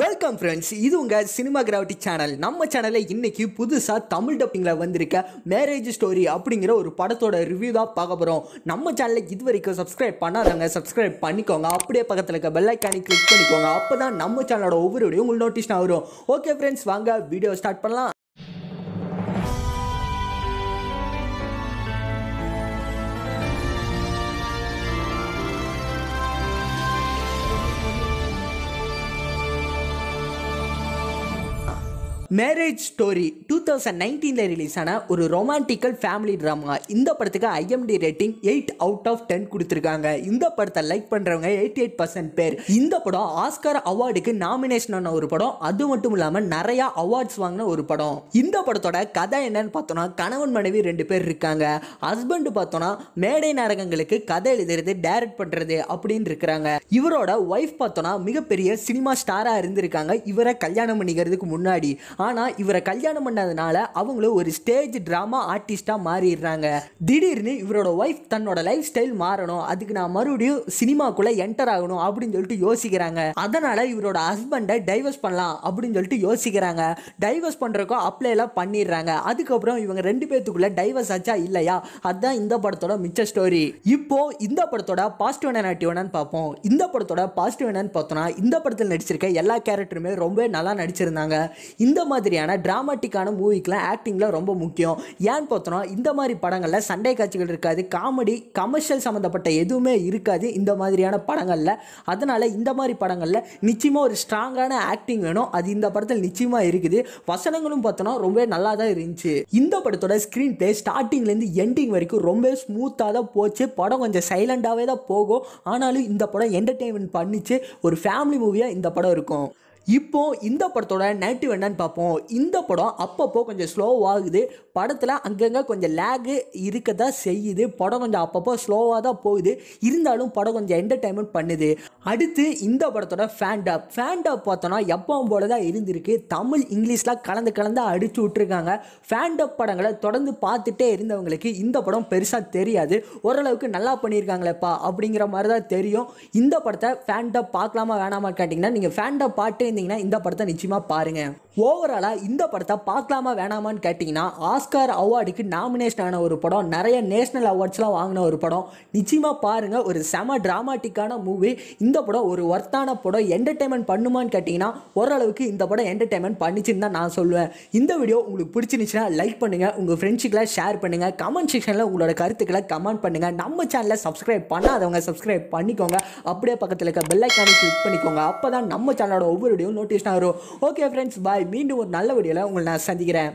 welcome friends இது உங்கள் cinema gravity channel நம்ம சேனலில் இன்றைக்கி புதுசாக தமிழ் டப்பிங்கில் வந்திருக்க மேரேஜ் ஸ்டோரி அப்படிங்கிற ஒரு படத்தோட ரிவ்யூ தான் பார்க்க போகிறோம் நம்ம சேனலில் இது வரைக்கும் சப்ஸ்கிரைப் பண்ணாதவங்க சப்ஸ்கிரைப் பண்ணிக்கோங்க அப்படியே பக்கத்தில் இருக்க பெல்லைக்கானி கிளிக் பண்ணிக்கோங்க அப்போ தான் நம்ம சேனலோட ஒவ்வொரு வீடியோ உங்களுக்கு நோட்டீஸ் வரும் ஓகே ஃப்ரெண்ட்ஸ் வாங்க வீடியோ ஸ்டார்ட் பண்ணலாம் மேரேஜ் ஸ்டோரி டூ தௌசண்ட் நைன்டீனில் ரிலீஸ் ஆன ஒரு ரொமான்டிக்கல் ஃபேமிலி ட்ராமா இந்த படத்துக்கு IMDb rating eight out of ten கொடுத்துருக்காங்க இந்த படத்தை லைக் பண்ணுறவங்க எயிட்டி எயிட் பர்சன்ட் பேர் இந்த படம் ஆஸ்கார் அவார்டுக்கு நாமினேஷன் ஆன ஒரு படம் அது மட்டும் இல்லாமல் நிறையா அவார்ட்ஸ் வாங்கின ஒரு படம் இந்த படத்தோட கதை என்னன்னு பார்த்தோன்னா கணவன் மனைவி ரெண்டு பேர் இருக்காங்க ஹஸ்பண்ட் பார்த்தோன்னா மேடை நாடகங்களுக்கு கதை எழுதுறது டைரக்ட் பண்ணுறது அப்படின்னு இருக்கிறாங்க இவரோட ஒய்ஃப் பார்த்தோன்னா மிகப்பெரிய சினிமா ஸ்டாராக இருந்திருக்காங்க இவரை கல்யாணம் பண்ணிக்கிறதுக்கு முன்னாடி ஆனால் இவரை கல்யாணம் பண்ணதுனால அவங்களும் ஒரு ஸ்டேஜ் ட்ராமா ஆர்டிஸ்டாக மாறிடுறாங்க திடீர்னு இவரோட ஒய்ஃப் தன்னோட லைஃப் ஸ்டைல் மாறணும் அதுக்கு நான் மறுபடியும் சினிமாக்குள்ளே என்டர் ஆகணும் அப்படின்னு சொல்லிட்டு யோசிக்கிறாங்க அதனால் இவரோட ஹஸ்பண்டை டைவர்ஸ் பண்ணலாம் அப்படின்னு சொல்லிட்டு யோசிக்கிறாங்க டைவர்ஸ் பண்ணுறக்கோ அப்ளைலாம் பண்ணிடுறாங்க அதுக்கப்புறம் இவங்க ரெண்டு பேர்த்துக்குள்ளே டைவர்ஸ் ஆச்சா இல்லையா அதுதான் இந்த படத்தோட மிச்ச ஸ்டோரி இப்போ இந்த படத்தோட பாசிட்டிவ் நெகட்டிவ் என்னன்னு பார்ப்போம் இந்த படத்தோட பாசிட்டிவ் என்னன்னு பார்த்தோம்னா இந்த படத்தில் நடிச்சிருக்க எல்லா கேரக்டருமே ரொம்ப நல்லா நடிச்சிருந்தாங்க இந்த மாதிரியான ட்ராமாட்டிக்கான மூவிக்கெலாம் ஆக்டிங்லாம் ரொம்ப முக்கியம் ஏன் பார்த்தோன்னா இந்த மாதிரி படங்களில் சண்டை காட்சிகள் இருக்காது காமெடி கமர்ஷியல் சம்மந்தப்பட்ட எதுவுமே இருக்காது இந்த மாதிரியான படங்களில் அதனால் இந்த மாதிரி படங்களில் நிச்சயமாக ஒரு ஸ்ட்ராங்கான ஆக்டிங் வேணும் அது இந்த படத்தில் நிச்சயமாக இருக்குது வசனங்களும் பார்த்தோன்னா ரொம்பவே நல்லா தான் இருந்துச்சு இந்த படத்தோட ஸ்க்ரீன் பிளே ஸ்டார்டிங்லேருந்து எண்டிங் வரைக்கும் ரொம்ப ஸ்மூத்தாக தான் போச்சு படம் கொஞ்சம் சைலண்டாகவே தான் போகும் ஆனாலும் இந்த படம் என்டர்டெயின்மெண்ட் பண்ணிச்சு ஒரு ஃபேமிலி மூவியாக இந்த படம் இருக்கும் இப்போ இந்த படத்தோட நெகட்டிவ் என்னன்னு பார்ப்போம் இந்த படம் அப்பப்போ கொஞ்சம் ஸ்லோவாகுது படத்தில் அங்கங்கே கொஞ்சம் லேகு இருக்க தான் செய்யுது படம் கொஞ்சம் அப்பப்போ ஸ்லோவாக தான் போகுது இருந்தாலும் படம் கொஞ்சம் என்டர்டைன்மெண்ட் பண்ணுது அடுத்து இந்த படத்தோட ஃபேண்டாப் ஃபேண்டாப் பார்த்தோன்னா எப்பவும் போல தான் இருந்திருக்கு தமிழ் இங்கிலீஷ்லாம் கலந்து கலந்து அடித்து விட்ருக்காங்க ஃபேண்டப் படங்களை தொடர்ந்து பார்த்துட்டே இருந்தவங்களுக்கு இந்த படம் பெருசாக தெரியாது ஓரளவுக்கு நல்லா பண்ணியிருக்காங்களேப்பா அப்படிங்கிற மாதிரி தான் தெரியும் இந்த படத்தை ஃபேண்டாப் பார்க்கலாமா வேணாமா கேட்டிங்கன்னா நீங்கள் ஃபேண்டாப் பாட்டு இருந்தீங்கன்னா இந்த படத்தை நிச்சயமாக பாருங்க ஓவராலாக இந்த படத்தை பார்க்கலாமா வேணாமான்னு கேட்டிங்கன்னா ஆஸ்கார் அவார்டுக்கு நாமினேஷன் ஆன ஒரு படம் நிறைய நேஷ்னல் அவார்ட்ஸ்லாம் வாங்கின ஒரு படம் நிச்சயமாக பாருங்கள் ஒரு செம ட்ராமாட்டிக்கான மூவி இந்த படம் ஒரு ஒர்த்தான படம் என்டர்டைன்மெண்ட் பண்ணுமான்னு கேட்டிங்கன்னா ஓரளவுக்கு இந்த படம் என்டர்டைன்மெண்ட் பண்ணிச்சுன்னு தான் நான் சொல்லுவேன் இந்த வீடியோ உங்களுக்கு பிடிச்சிருந்துச்சுன்னா லைக் பண்ணுங்கள் உங்கள் ஃப்ரெண்ட்ஸுக்கெல்லாம் ஷேர் பண்ணுங்கள் கமெண்ட் செக்ஷனில் உங்களோட கருத்துக்களை கமெண்ட் பண்ணுங்கள் நம்ம சேனலை சப்ஸ்கிரைப் பண்ணாதவங்க சப்ஸ்கிரைப் பண்ணிக்கோங்க அப்படியே பக்கத்தில் இருக்க பெல் கிளிக் பண்ணிக்கோங்க அப்போ தான் நம்ம சேனலோட ஒவ்வொரு வீடியோ நோட்டிஃபிகேஷன் வரும் ஓகே ஃப்ரெண்ட்ஸ் பாய் மீண்டும் ஒரு நல்ல வீடியோவில் உங்களை நான் சந்திக்கிறேன்